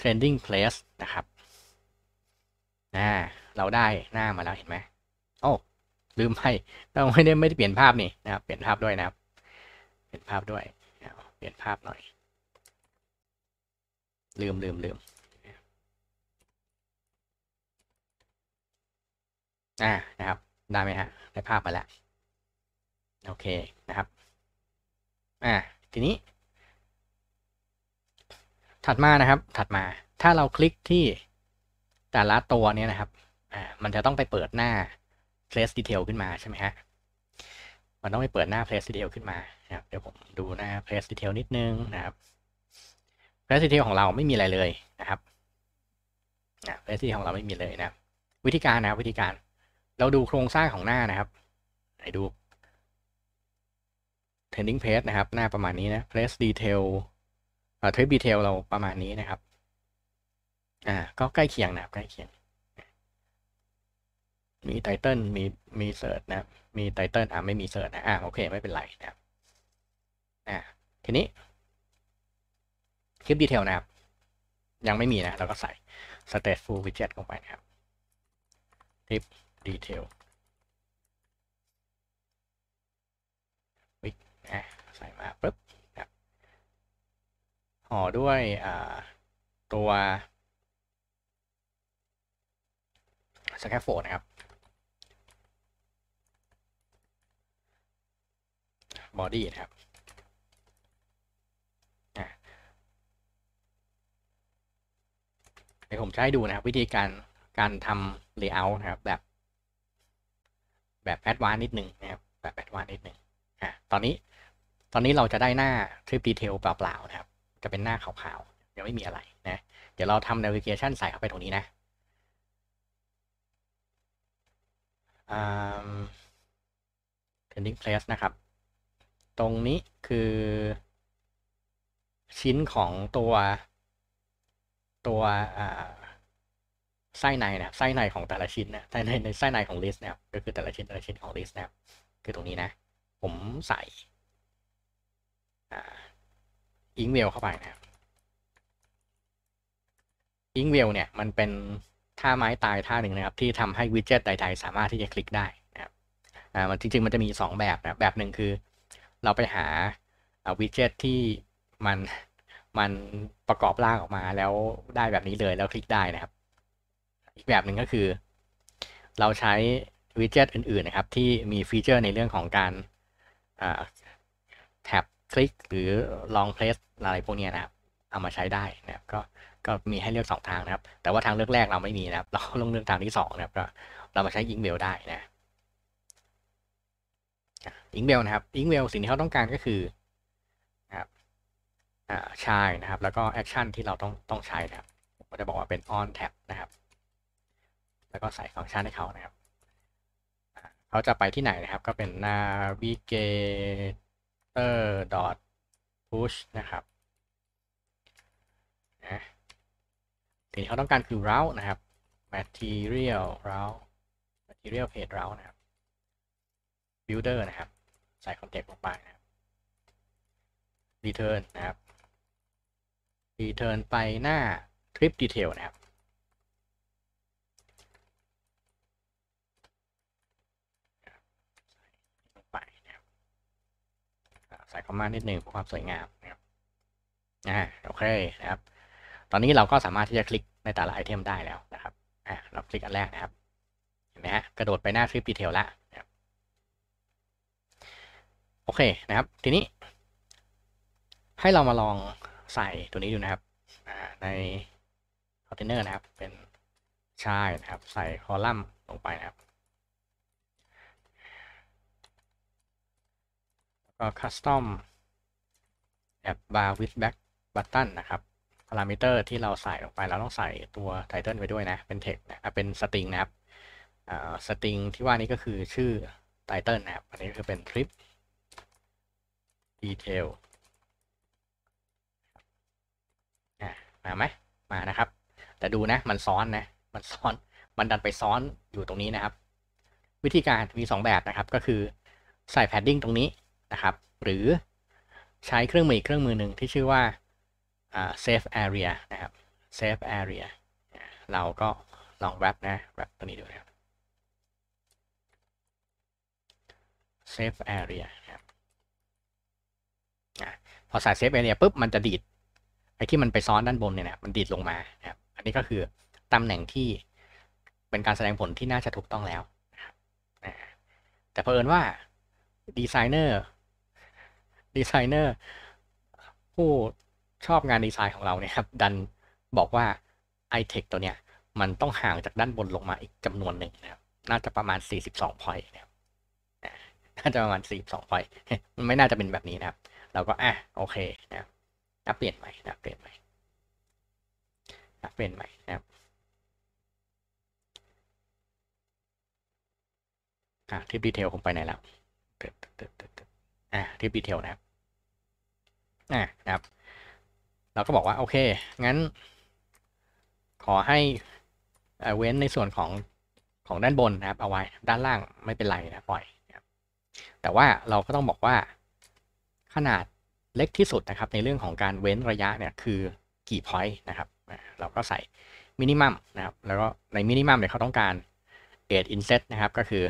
trending place นะครับอ่าเราได้หน้ามาแล้วเห็นไหมโอ้ลืมไปเราไม่ได้ไม่ได้เปลี่ยนภาพนี่นะครับเปลี่ยนภาพด้วยนะครับ เปลี่ยนภาพด้วย เปลี่ยนภาพหน่อยลืมลืมลืมอ่านะครับ ได้ไหมฮะ ได้ภาพมาแล้ว โอเค นะครับ อ่าทีนี้ ถัดมานะครับ ถัดมา ถ้าเราคลิกที่แต่ละตัว เนี่ย นะครับ อ่า มันจะต้องไปเปิดหน้า place detail ขึ้นมาใช่ไหมฮะ มันต้องไปเปิดหน้า place detail ขึ้นมานะครับ เดี๋ยวผมดูหน้า place detail นิดนึงนะครับ v ฟ l o c ที y ของเราไม่มีอะไรเลยนะครับแฟซิ l ท c i ของเราไม่มีเลยนะวิธีการนะวิธีการ เราดูโครงสร้างของหน้านะครับไหนดู trending page นะครับ หน้าประมาณนี้นะ place detail เอ่อ t r i detail เราประมาณนี้นะครับ อ่าก็ใกล้เคียงนะครับใกล้เคียง มีไตเติลมีมีเสิร์ชนะมีไตเติลอ่าไม่มีเสิร์ชนะอ่าโอเคไม่เป็นไรนะครับอ่าทีนี้คลิปดีเทลนะครับ ยังไม่มี นะเราก็ใส่ state f u l widget ลงไปนะครับคลิปดีเทลใส่ มาปุ๊บครับห่อด้วยตัวสแคฟโฟนะครับบอดี้นะครับี๋ยวผมจะให้ดูนะครับวิธีการการทำ layout นะครับแบบ แบบแอดวานนิดหนึ่งนะครับแบบแอดวานนิดหนึ่งอ่ะตอนนี้ตอนนี้เราจะได้หน้าทริปดีเทลเปล่าๆนะครับ จะเป็นหน้าขาวๆยังไม่มีอะไรนะเดี๋ยวเราทำ navigation ใส่เข้าไปตรงนี้นะอ่า trending p l a นะครับ ตรงนี้คือชิ้นของตัวตัวไส้ในนะไส้ในของแต่ละชิ้นนะไส้ในในไส้ในของลิสต์นะ่ยก็คือแต่ละชิ้นแต่ละชิ้นของลิสต์นะคคือตรงนี้นะ ผมใส่อิงเวลเข้าไปนะอิงเวลเนี่ยมันเป็น ท่าไม้ตายท่าหนึ่งนะครับ ที่ทำให้วิดเจ็ตใด ๆ สามารถที่จะคลิกได้นะครับอ่ามันจริง ๆ มันจะมี 2 แบบนะแบบหนึ่งคือเราไปหาวิดเจ็ตที่มันมันประกอบร่างออกมาแล้วได้แบบนี้เลยแล้วคลิกได้นะครับ อีกแบบหนึ่งก็คือ เราใช้ วิดเจ็ตอื่นๆ นะครับ ที่มีฟีเจอร์ในเรื่องของการแท็บคลิกหรือลองเพลสอะไรพวกนี้นะครับ เอามาใช้ได้นะครับก็ก็มีให้เลือก 2 ทางนะครับ แต่ว่าทางเลือกแรกเราไม่มีนะครับ เราลงเลือกทางที่2นะครับก็เรามาใช้อิงเบลได้นะอิงเบลนะครับอิงเบลสิ่งที่เขาต้องการก็คือ นะครับอ่าใช่นะครับแล้วก็แอคชั่นที่เราต้องต้องใช้นะครับผมก็จะบอกว่าเป็น on t a p นะครับ แล้วก็ใส่ฟังก์ชันให้เขานะครับเขาจะไปที่ไหนนะครับก็เป็น navigator dot push นะครับนะสิ่งที่เขาต้องการคือ route นะครับ material route material page route นะครับ builder นะครับ ใส่ context ลงไปนะครับ return นะครับรีเทิร์นไปหน้าทริปดีเทลนะครับใส่คอมมานิดหนึ่งความสวยงามนะครับอ่าโอเคนะครับตอนนี้เราก็สามารถที่จะคลิกในแต่ละไอเทมได้แล้วนะครับอ่าเราคลิกอันแรกนะครับเห็นไหมฮะกระโดดไปหน้าทริปดีเทลละนะครับโอเคนะครับ ทีนี้ ให้เรามาลองใส่ตัวนี้ดูนะครับในคอนเทนเนอร์นะครับเป็นใช่นะครับ ใส่คอลัมน์ลงไปนะครับแล้วก็คัสตอมแอปบาร์วิดแบ็กบัตตันนะครับพารามิเตอร์ที่เราใส่ลงไปเราต้องใส่ตัวไทเทลไปด้วยนะ เป็นเทกนะเป็นสตริงนะครับสตริงที่ว่านี้ก็คือชื่อไทเทลนะครับอันนี้ก็คือเป็นทริปดีเทลมาไหมมานะครับแต่ดูนะมันซ้อนนะมันซ้อน มันดันไปซ้อนอยู่ตรงนี้นะครับ วิธีการมี 2 แบบนะครับก็คือ ใส่แพดดิ้งตรงนี้นะครับ หรือใช้เครื่องมืออีกเครื่องมือหนึ่งที่ชื่อว่า safe area นะครับ safe area เราก็ลองแรปนะแรปตรงนี้ดูนะครับ safe area ครับพอใส่ safe area ปุ๊บมันจะดีดไอ้ที่มันไปซ้อนด้านบนเนี่ยนะมันดีดลงมาครับ อันนี้ก็คือตำแหน่งที่เป็นการแสดงผลที่น่าจะถูกต้องแล้ว แต่เผอิญว่าดีไซเนอร์ดีไซเนอร์ผู้ชอบงานดีไซน์ของเราเนี่ยครับดันบอกว่า i t e c ตัวเนี้ย มันต้องห่างจากด้านบนลงมาอีกจำนวนหนึ่งนะครับ น่าจะประมาณ42พอยต์นะครับน่าจะประมาณ42พอยต์มันไม่น่าจะเป็นแบบนี้นะครับ เราก็อ่ะโอเค นะครับอัปเยนใหม่อัปเยนใหม่อัปเยนใหม่นะครับอ่ะทีปดีเทลผมไปไหนแล้วเเเอ่ะทีปดีเทลนะครับ อ่ะนะครับ เราก็บอกว่า โอเค งั้น ขอให้เว้นในส่วนของของด้านบนนะครับ เอาไว้ ด้านล่างไม่เป็นไรนะ ปล่อย แต่ว่าเราก็ต้องบอกว่าขนาดเล็กที่สุดนะครับ ในเรื่องของการเว้นระยะเนี่ยคือกี่พอยต์นะครับเราก็ใส่มินิมัมนะครับแล้วก็ในมินิมัมเนี่ยเขาต้องการเ a t อินเซตนะครับก็คือ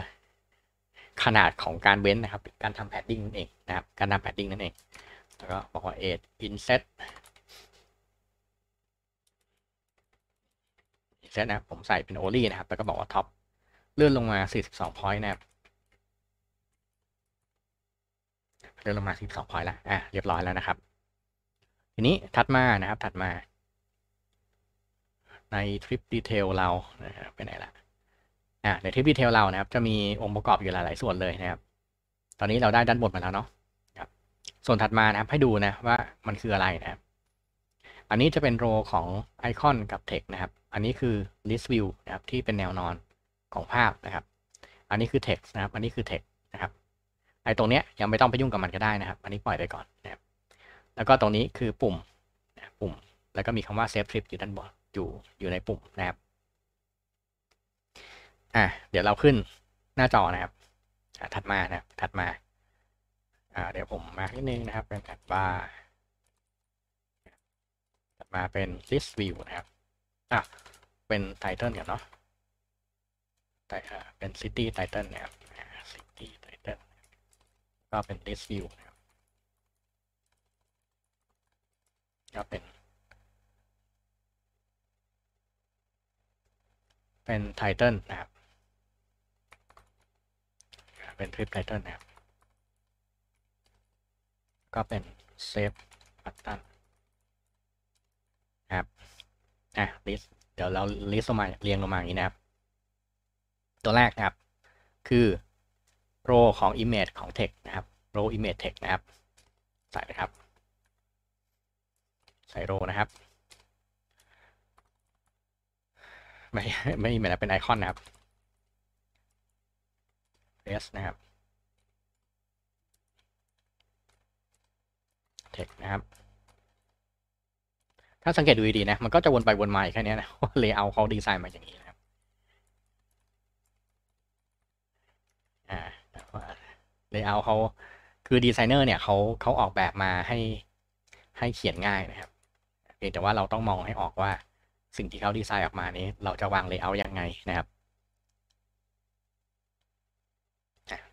ขนาดของการเว้นนะครับการทำแพดดิ้งนั่นเองนะครับการทำแพดดิ้งนั่นเองแล้วก็บอกว่าเอ a อินเซตอินเซตนะผมใส่เป็นโอลี่นะครับแล้วก็บอกว่าท็อปเลื่อนลงมา 42 point นะครับเดลงมา12พอยต์ละอ่ะเรียบร้อยแล้วนะครับ ทีนี้ถัดมานะครับ ถัดมา ในทริปดีเทลเรานะครับไปไหนละอ่ะ ในทริปดีเทลเรานะครับ จะมีองค์ประกอบอยู่หลายๆส่วนเลยนะครับ ตอนนี้เราได้ด้านบนมาแล้วเนาะ ครับ ส่วนถัดมานะครับ ให้ดูนะว่ามันคืออะไรนะครับ อันนี้จะเป็นโรของไอคอนกับเทคนะครับ อันนี้คือ list view นะครับ ที่เป็นแนวนอนของภาพนะครับ อันนี้คือ text นะครับ อันนี้คือ text ไอ้ตรงเนี้ยยังไม่ต้องไปยุ่งกับมันก็ได้นะครับ อันนี้ปล่อยไปก่อนนะครับ แล้วก็ตรงนี้คือปุ่มปุ่มแล้วก็มีคำว่า save trip อยู่ด้านบนอยู่อยู่ในปุ่มนะครับอ่ะเดี๋ยวเราขึ้นหน้าจอนะครับถัดมานะครับถัดมาอ่าเดี๋ยวผมมานิดนึงนะครับเป็นถัดว่าถัดมาเป็น list view นะครับอ่ะเป็น title กันเนาะแต่เป็น city title นะครับก็เป็น t e s t view นะครับ ก็เป็น เป็น title นะครับ เป็น trip title นะครับ ก็เป็น save button นะครับ อ่ะ list เดี๋ยวเรา list ลงมา เรียงลงมาอย่างนี้นะครับ ตัวแรกครับ คือโรของ image ของ text นะครับโร image text นะครับ ใส่ นะครับ ใส่โรนะครับ ไม่ ไม่เหมือนเป็นไอคอนนะครับเอสนะครับเทคนะครับ ถ้าสังเกตดูดีๆนะ มันก็จะ วนไป วน มาแค่นี้นะเลเยอร์เขาดีไซน์มาอย่างนี้เลเยอาเขาคือดีไซเนอร์เนี่ยเขาเขาออกแบบมาให้ให้เขียนง่ายนะครับเพียงแต่ว่าเราต้องมองให้ออกว่าสิ่งที่เขาดีไซน์ออกมานี้ เราจะวางเลเยอร์ยังไงนะครับ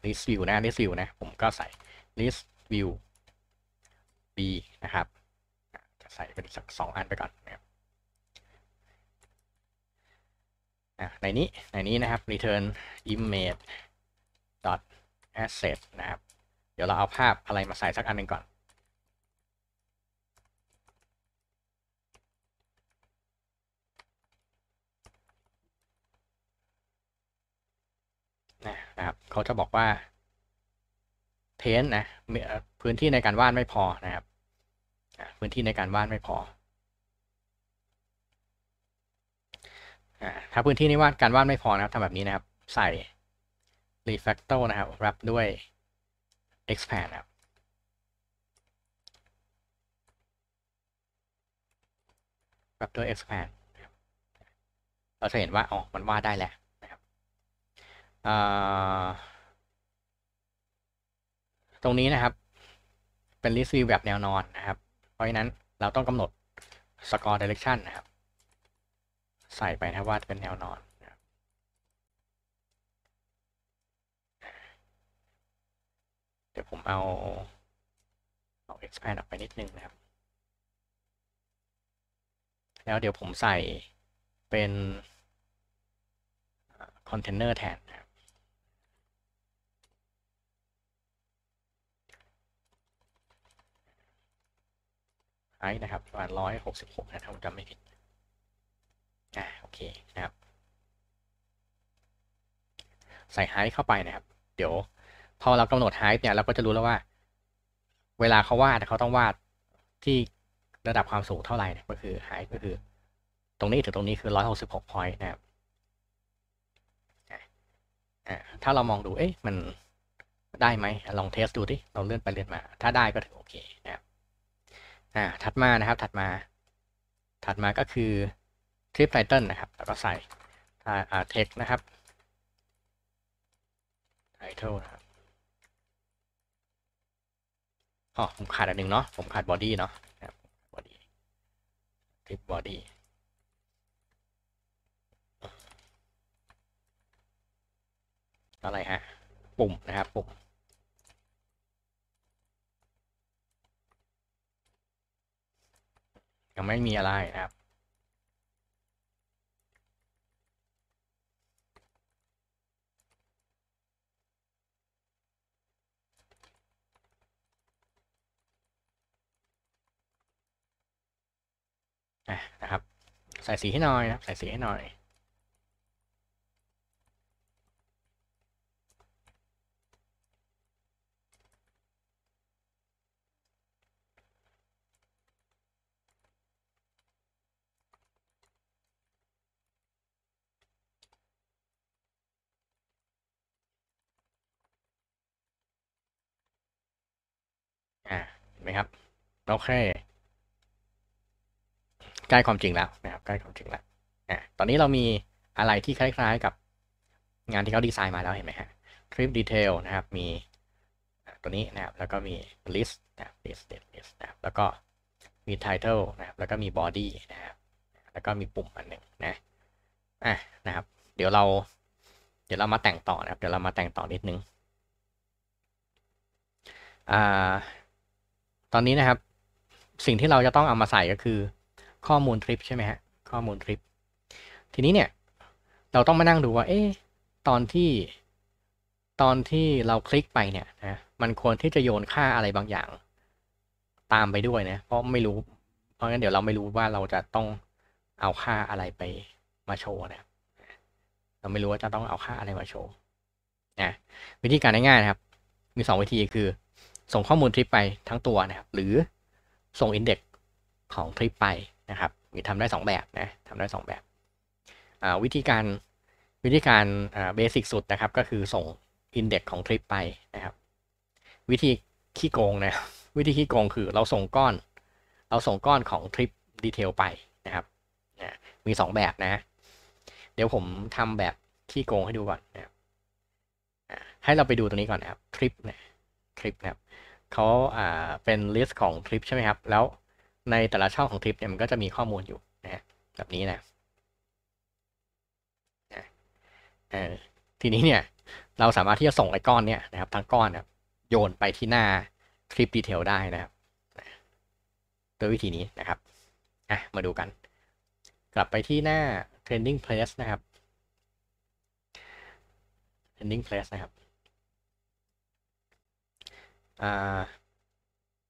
list view นะ list view นะผมก็ใส่ list view b นะครับจะใส่เป็นสักสองอันไปก่อนนะครับในนี้ในนี้นะครับ return image asset นะครับ เดี๋ยวเราเอาภาพอะไรมาใส่สักอันหนึ่งก่อนนะครับเขาจะบอกว่าเทนนะพื้นที่ในการวาดไม่พอนะครับพื้นที่ในการวาดไม่พอถ้าพื้นที่ในวาดการวาดไม่พอนะครับทำแบบนี้นะครับใส่ refactor นะครับรับด้วย expand ครับรับด้วย expand เราจะเห็นว่า อ๋อ มันวาดได้แหละนะครับตรงนี้นะครับ เป็น list view แบบแนวนอนนะครับ เพราะฉะนั้นเราต้องกำหนด score direction นะครับ ใส่ไปนะวาดเป็นแนวนอนเดี๋ยวผมเอาเอา expand ออกไปนิดนึงนะครับ แล้วเดี๋ยวผมใส่เป็นคอนเทนเนอร์แทนนะครับไอนะครับประมาณร้อยหกสิบหกนะถ้าผมจำไม่ผิดอ่าโอเคนะครับ ใส่ไฮเข้าไปนะครับ เดี๋ยวพอเรากำหนดไฮท์เนี่ยเราก็จะรู้แล้วว่า เวลาเขาวาดเขาต้องวาดที่ระดับความสูงเท่าไหร่ก็คือไฮท์ก็คือ ตรงนี้ถึงตรงนี้คือร้อยหกสิบหกพอยต์นะครับถ้าเรามองดูเอ๊ะมันได้ไหมลองเทสดูดิลองเลื่อนไปเลื่อนมา ถ้าได้ก็ถือโอเคนะครับอ่าถัดมานะครับถัดมาถัดมาก็คือทริปไทเทนนะครับ แล้วก็ใส่อ่าเทคนะครับไทเทลนะครับอ๋อผมขาดอันหนึ่งเนาะผมขาดบอดี้เนาะบอดี้คลิปบอดี้อะไรฮะปุ่ม นะครับปุ่มยังไม่มีอะไรนะครับะนะครับ ใส่สีให้หน่อยนะใส่สีให้หน่อย อ่าเห็นไหมครับโอเคใกล้ความจริงแล้วนะครับใกล้ความจริงแล้วอ่ะตอนนี้เรามีอะไรที่คล้ายๆกับงานที่เขาดีไซน์มาแล้วเห็นไหมฮะทริปดีเทลนะครับมีตัวนี้นะครับ แล้วก็มีลิสต์นะครับ list list นะครับแล้วก็มีไท t l ลนะครับแล้วก็มีอดี้นะครับแล้วก็มีปุ่มอันหนึ่งนะอ่ะนะครับเดี๋ยวเรา เดี๋ยวเรามาแต่งต่อนะครับ เดี๋ยวเรามาแต่งต่อนิดนึงอ่าตอนนี้นะครับ สิ่งที่เราจะต้องเอามาใส่ก็คือข้อมูลทริปใช่ไหมฮะข้อมูลทริปทีนี้เนี่ยเราต้องมานั่งดูว่าเอ๊ะตอนที่ตอนที่เราคลิกไปเนี่ยนะมันควรที่จะโยนค่าอะไรบางอย่างตามไปด้วยนะเพราะไม่รู้ เพราะงั้นเดี๋ยวเราไม่รู้ว่าเราจะต้องเอาค่าอะไรไปมาโชว์นะเราไม่รู้ว่าจะต้องเอาค่าอะไรมาโชว์นะวิธีการง่ายๆนะครับ มี2วิธีคือ ส่งข้อมูลทริปไปทั้งตัวนะครับหรือส่งอินเด็กซ์ของทริปไปะครับมีทำได้ 2 แบบนะทำได้ 2 แบบ วิธีการวิธีการเบสิกสุดนะครับ ก็คือส่งอินเด็กของทริปไปนะครับ วิธีขี้โกงนะ วิธีขี้โกง คือเราส่งก้อน เราส่งก้อนของทริปดีเทลไปนะครับมี 2 แบบนะ เดี๋ยวผมทำแบบขี้โกงให้ดูก่อนนะครับให้เราไปดูตรงนี้ก่อนนะครับ ทริปนะทริปนะครับ เขาเป็นลิสต์ของทริปใช่ไหมครับ แล้วในแต่ละช่องของทริปเนี่ยมันก็จะมีข้อมูลอยู่นะแบบนี้นะทีนี้เนี่ยเราสามารถที่จะส่งไอ้ก้อนเนี่ยนะครับ ทั้งก้อนนยโยนไปที่หน้าทริปดีเทลได้นะครับด้วยวิธีนี้นะครับมาดูกัน กลับไปที่หน้า trending place นะครับ trending place นะครับ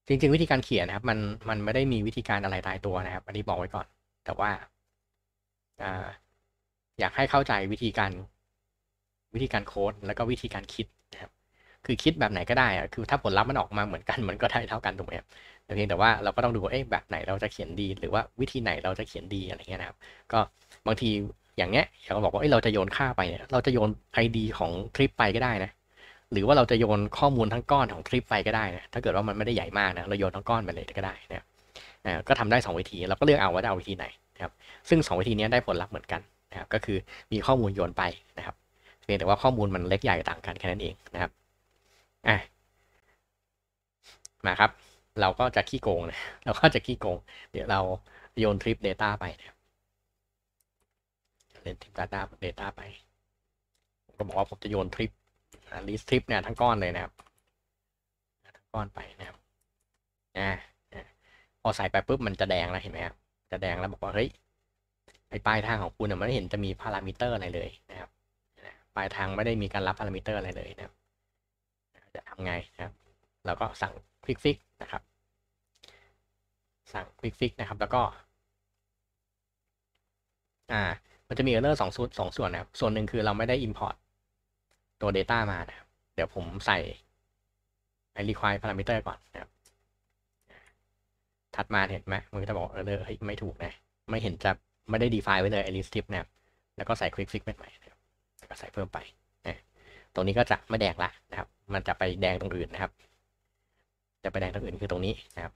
จริงๆวิธีการเขียนนะครับมันมันไม่ได้มีวิธีการอะไรตายตัวนะครับ อันนี้บอกไว้ก่อน แต่ว่าอยากให้เข้าใจวิธีการวิธีการโค้ดแล้วก็วิธีการคิดนะครับ คือคิดแบบไหนก็ได้อะคือถ้าผลลัพธ์มันออกมาเหมือนกันมันก็ได้เท่ากันถูกไหมครับแต่เพียงแต่ว่าเราก็ต้องดูว่าเอ๊ะแบบไหน เราจะเขียนดี หรือว่าวิธีไหนเราจะเขียนดีอะไรเงี้ยนะครับ ก็บางทีอย่างเงี้ยเขาบอกว่าเอ้ยเราจะโยนค่าไปเนี่ยเราจะโยนไอดีของคลิปไปก็ได้นะหรือว่าเราจะโยนข้อมูลทั้งก้อนของคลิปไปก็ได้นะถ้าเกิดว่ามันไม่ได้ใหญ่มากนะ เราโยนทั้งก้อนไปเลยก็ได้นะก็ทำได้ 2 วิธี เราก็เลือกเอาว่าจะเอาวิธีไหนนะครับ ซึ่ง 2 วิธีนี้ได้ผลลัพธ์เหมือนกันนะครับ ก็คือมีข้อมูลโยนไปนะครับ เพียงแต่ว่าข้อมูลมันเล็กใหญ่ต่างกันแค่นั้นเองนะครับอ่ะมาครับ เราก็จะขี้โกงนะ เราก็จะขี้โกง เดี๋ยวเราโยนทริป Data ไปนะเล่นทริป Data Data ไป ผมก็บอกว่าผมจะโยนทริปลิสทริปเนี่ยทั้งก้อนเลยนะครับ ทั้งก้อนไปนะครับนะพอใส่ไปปุ๊บมันจะแดงแล้วเห็นไหมครับจะแดงแล้วบอกว่าเฮ้ยไอ้ปลายทางของคุณเมันไม่เห็นจะมีพารามิเตอร์อะไรเลยนะครับปลายทางไม่ได้มีการรับพารามิเตอร์อะไรเลยนะครับ จะทำไงนะครับเราก็สั่งคลิกฟิกนะครับ สั่งคลิกฟิกนะครับ แล้วก็อ่ามันจะมีเออร์เลอร์สองส่วนสองส่วนนะครับส่วนหนึ่งคือเราไม่ได้ Import ตัว Data มา นะครับ เดี๋ยวผมใส่ไอรีควายพารามิเตอร์ก่อนนะครับ ถัดมา เห็นไหมมันจะบอกเออเฮ้ยไม่ถูกนะไม่เห็นจะไม่ได้ดีไฟ n ไว้เลยไอรีสติปนะครับ แล้วก็ใส่ quick fix ใหม่นะครับก็ใส่เพิ่มไปนะตรงนี้ก็จะไม่แดงละนะครับ มันจะไปแดงตรงอื่นนะครับ จะไปแดงตรงอื่นคือตรงนี้นะครับ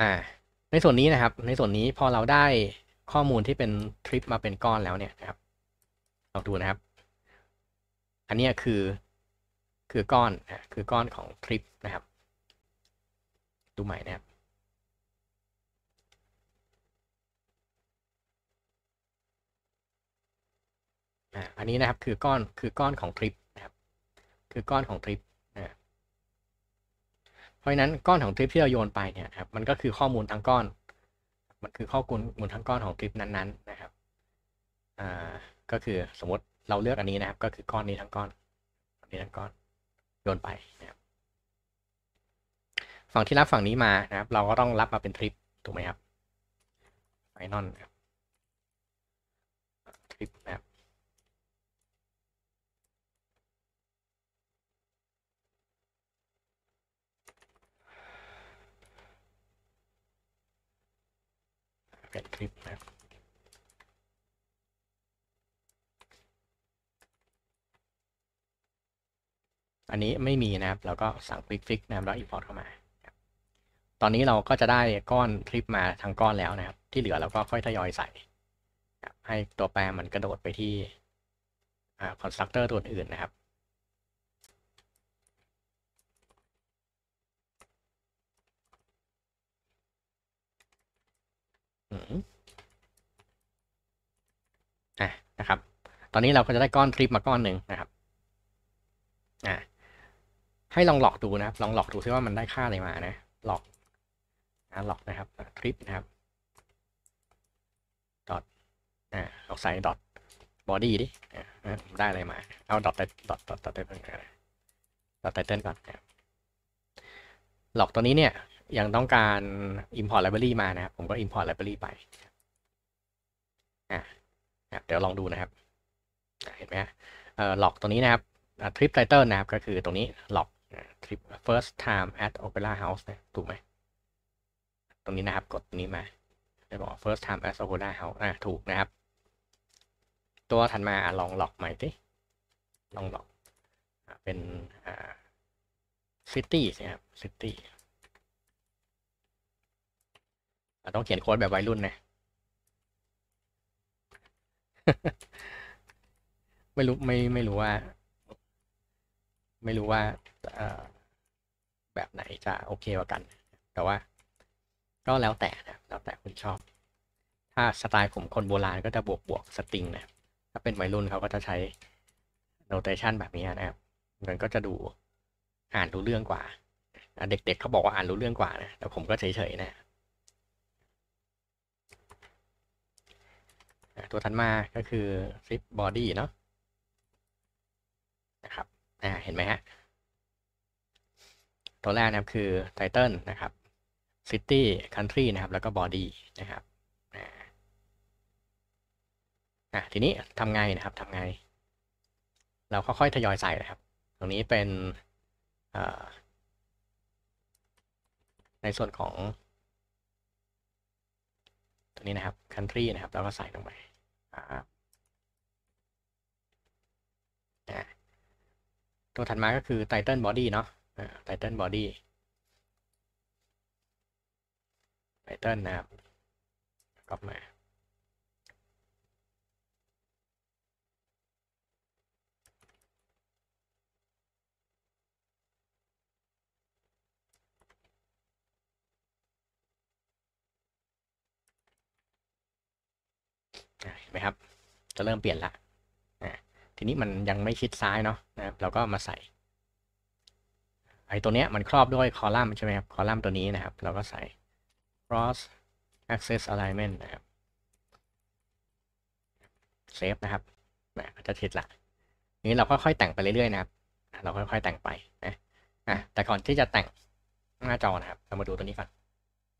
อ่าในส่วนนี้นะครับ ในส่วนนี้พอเราได้ข้อมูลที่เป็นทริปมาเป็นก้อนแล้วเนี่ยนะครับเราดูนะครับ อันนี้คือคือก้อนนะคือก้อนของทริปนะครับดูใหม่นะครับอันนี้นะครับคือก้อนคือก้อนของทริปนะครับ คือก้อนของทริปนะเพราะฉะนั้นก้อนของทริปที่เราโยนไปเนี่ยครับมันก็คือข้อมูลทั้งก้อน มันคือข้อมูลทั้งก้อนของทริปนั้นๆนะครับอ่าก็คือสมมติเราเลือกอันนี้นะครับ ก็คือก้อนนี้ทั้งก้อน อันนี้ทั้งก้อนโยนไปนะครับ ฝั่งที่รับฝั่งนี้มานะครับเราก็ต้องรับมาเป็นทริปถูกไหมครับไฟนอนครับทริปนะครับเป็นทริปนะครับอันนี้ไม่มีนะครับ เราก็สั่งคลิกฟิกนะครับแล้ว i พอร์ตเข้ามา ตอนนี้เราก็จะได้ก้อนคลิปมาทั้งก้อนแล้วนะครับ ที่เหลือเราก็ค่อยทยอยใส่ ให้ตัวแปรมันกระโดดไปที่คอนสตรักเตอร์ตัวอื่นนะครับอ่ะนะครับ ตอนนี้เราก็จะได้ก้อนคลิปมาก้อนหนึ่งนะครับ อ่ะให้ลองหลอกดูนะครับลองหลอกดูซิว่ามันได้ค่าอะไรมานะหลอกนะหลอกนะครับคลิปนะครับ ดอท อ่าเอาใส่ดอท บอดี้ดิอ่าได้อะไรมา เอาดอทดอทดอทดอทไตเติ้ลก่อนดอทไตเติ้ลก่อนนะหลอกตัวนี้เนี่ยยังต้องการ import library มานะครับ ผมก็ import library ไปอ่าเดี๋ยวลองดูนะครับเห็นไหมฮะหลอกตัวนี้นะครับทริปไตเติลนะครับก็คือตรงนี้หลอก trip first time at opera house นะถูกไหม ตรงนี้นะครับกดตรงนี้มาได้บอก first time at opera house อ่ะถูกนะครับ ตัวถัดมาลองหลอกใหม่สิลองหลอก เป็น อ่า city นะครับ city ต้องเขียนโค้ดแบบวัยรุ่นนะ ไม่รู้ ไม่ไม่รู้ว่าไม่รู้ว่าแบบไหนจะโอเคกว่ากัน แต่ว่า ก็แล้วแต่นะแล้วแต่คุณชอบ ถ้าสไตล์ผมคนโบราณก็จะบวกบวกสตริงนะ ถ้าเป็นวัยรุ่นเขาก็จะใช้โนเทชันแบบนี้นะครับมันก็จะดูอ่านรู้เรื่องกว่า เด็กๆ เขาบอกว่าอ่านรู้เรื่องกว่านะแต่ผมก็เฉยๆนะ ตัวทันมา ก็คือิ i บ body เนาะนะครับนะเห็นไหมฮะตัวแรกนะครับคือ Title นะครับ City Country นะครับ แล้วก็ Body นะครับนะทีนี้ทำไงนะครับทำไง เราค่อยๆทยอยใส่นะครับ ตรงนี้เป็น ในส่วนของตรงนี้นะครับ country นะครับแล้วก็ใส่ลงไปอ่าตัวถัดมาก็คือ t i t ลบ Body เนาะ t i t บอ Body t i t ิลนะครับ กลับมาเห็นไหมครับ จะเริ่มเปลี่ยนละทีนี้มันยังไม่ชิดซ้ายเนาะนะครับเราก็มาใส่ไอตัวเนี้ยมันครอบด้วยคอลัมน์ใช่ไหมครับคอลัมน์ตัวนี้นะครับ เราก็ใส่ cross axis alignment นะครับเซฟนะครับนะจะชิดละนี้เราค่อยๆแต่งไปเรื่อยๆนะครับ เราค่อยๆแต่งไปนะอ่ะแต่ก่อนที่จะแต่งหน้าจอนะครับ เรามาดูตัวนี้ก่อน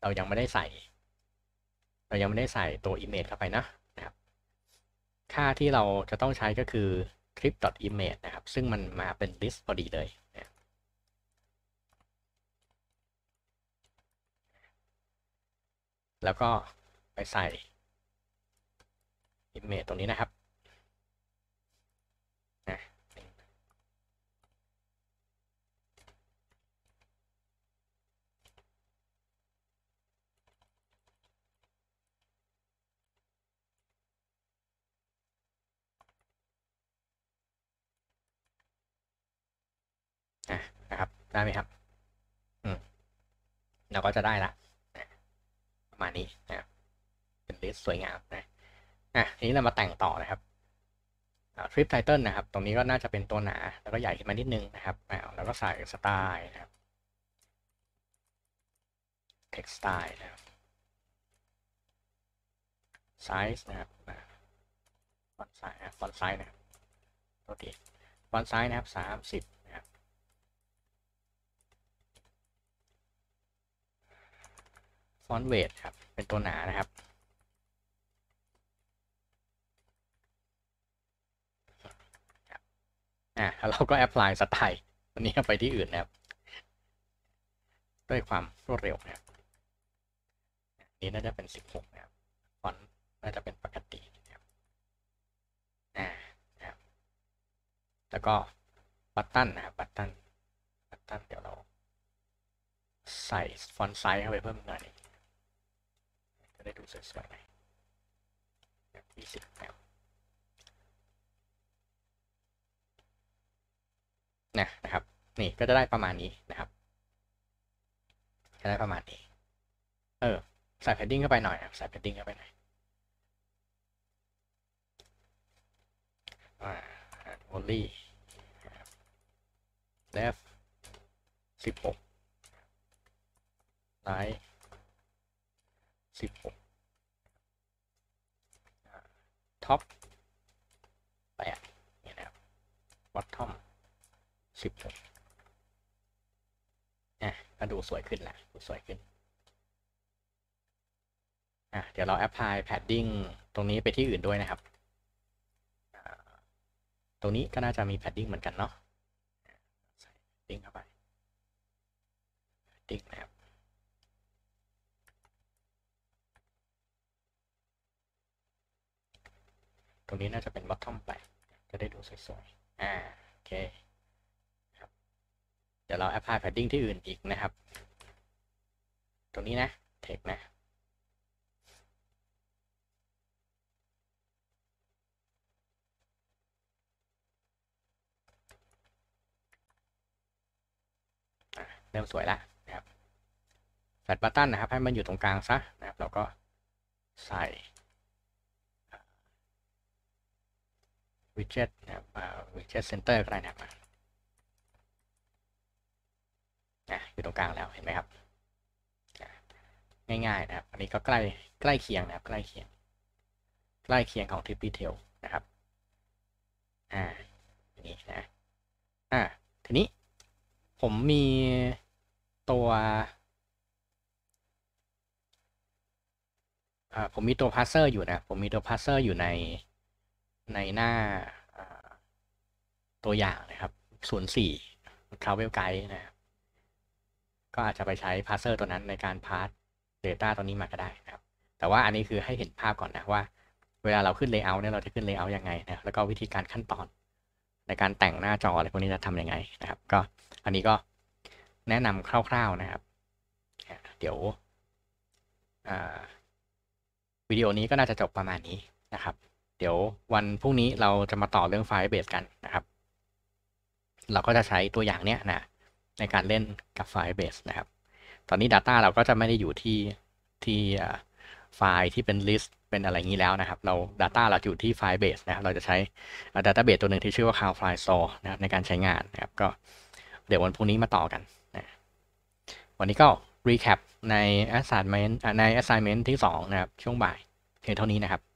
เรายังไม่ได้ใส่เรายังไม่ได้ใส่ตัว image เข้าไปนะค่าที่เราจะต้องใช้ก็คือ clip.image นะครับ ซึ่งมันมาเป็น list พอดีเลยนะแล้วก็ไปใส่ image ตรงนี้นะครับได้ไหมครับ อืมเราก็จะได้ละ ประมาณนี้นะครับ เป็นลิสต์สวยงามนะ อ่ะ ทีนี้เรามาแต่งต่อนะครับทริปไทเทลนะครับ ตรงนี้ก็น่าจะเป็นตัวหนา แล้วก็ใหญ่ขึ้นมานิดนึงนะครับ แล้วก็ใส่สไตล์นะครับเทคสไตล์นะครับไซส์นะครับฟอนต์ไซส์นะฟอนต์ไซส์นะครับตัวทีฟอนต์ไซส์นะครับสามสิบฟอนต์เวทครับเป็นตัวหนานะครับอ่ะเราก็แอพพลายสไตล์วันนี้ไปที่อื่นนะครับ ด้วยความรวดเร็วนะครับนี่น่าจะเป็น 16 นะครับฟอนน่าจะเป็นปกตินะครับอ่านะครับแล้วก็บัตตันนะครับบัตตันบัตตันเดี๋ยวเราใส่ฟอนไซส์เข้าไปเพิ่มหน่อยจะได้ดูสวยๆหน่อยีบสิบแนวนะนะครับ นี่ก็จะได้ประมาณนี้นะครับ จะได้ประมาณนี้ เออ ใส่แพดดิ้งเข้าไปหน่อยครับใส่แพดดิ้งเข้าไปหน่อยอโอลี่เดฟสิบหกไลท์16ท็อป8นี่นะครับบอททอม16อ่ะก็ดูสวยขึ้นละดูสวยขึ้น อ่ะ เดี๋ยวเราแอพพลายแพดดิ้งตรงนี้ไปที่อื่นด้วยนะครับ ตรงนี้ก็ น่า จะมีแพดดิ้งเหมือน กัน เนาะดิ้งเข้าไปดิ้งนะครับตรงนี้น่าจะเป็น bottom ไปจะได้ดูสวย ๆ อ่า โอเคครับเดี๋ยวเราแอพพลายแพดดิ้งที่อื่นอีกนะครับ ตรงนี้นะเทคนะ เริ่มสวยแล้วนะครับแฟลตบัตตันนะครับ ให้มันอยู่ตรงกลางซะ นะครับ เราก็ใส่วิดเจ็ตนะครับวิดเจ็ตเซ็นเตอร์ก็ได้นะครับนะอยู่ตรงกลางแล้วเห็นไหมครับ ง่ายๆนะครับ อันนี้ก็ใกล้ใกล้เคียงนะครับ ใกล้เคียงใกล้เคียงของทริปปี้เทลนะครับ อ่าอนนี้นะอ่าทีนี้ผมมีตัวผมมีตัวพาสเซอร์อยู่นะผมมีตัวพาสเซอร์อยู่ในในหน้าตัวอย่างนะครับศูนย์สี่ Travel Guide นะครับก็อาจจะไปใช้พาสเซอร์ตัวนั้นในการพาร Data ตัวนี้มาก็ได้นะครับ แต่ว่าอันนี้คือให้เห็นภาพก่อนนะ ว่าเวลาเราขึ้น Layout เนี่ยเราจะขึ้น Layout ยังไงนะแล้วก็วิธีการขั้นตอนในการแต่งหน้าจออะไรพวกนี้จะทำยังไงนะครับ ก็อันนี้ก็แนะนำคร่าวๆนะครับ เดี๋ยววิดีโอนี้ก็น่าจะจบประมาณนี้นะครับเดี๋ยววันพรุ่งนี้เราจะมาต่อเรื่องไฟล์เบสกันนะครับ เราก็จะใช้ตัวอย่างเนี้ยนะในการเล่นกับไฟล์เบสนะครับตอนนี้ Data เราก็จะไม่ได้อยู่ที่ที่ไฟล์ที่เป็นลิสต์เป็นอะไรงี้แล้วนะครับ เรา Data เราอยู่ที่ไฟล์เบสนะครับเราจะใช้ Database ตัวหนึ่งที่ชื่อว่า Cloudflare Store นะครับในการใช้งานนะครับ ก็เดี๋ยววันพรุ่งนี้มาต่อกันนะวันนี้ก็ Recap ใน Assignment ใน Assignment ที่2นะครับช่วงบ่ายเพียงเท่านี้นะครับ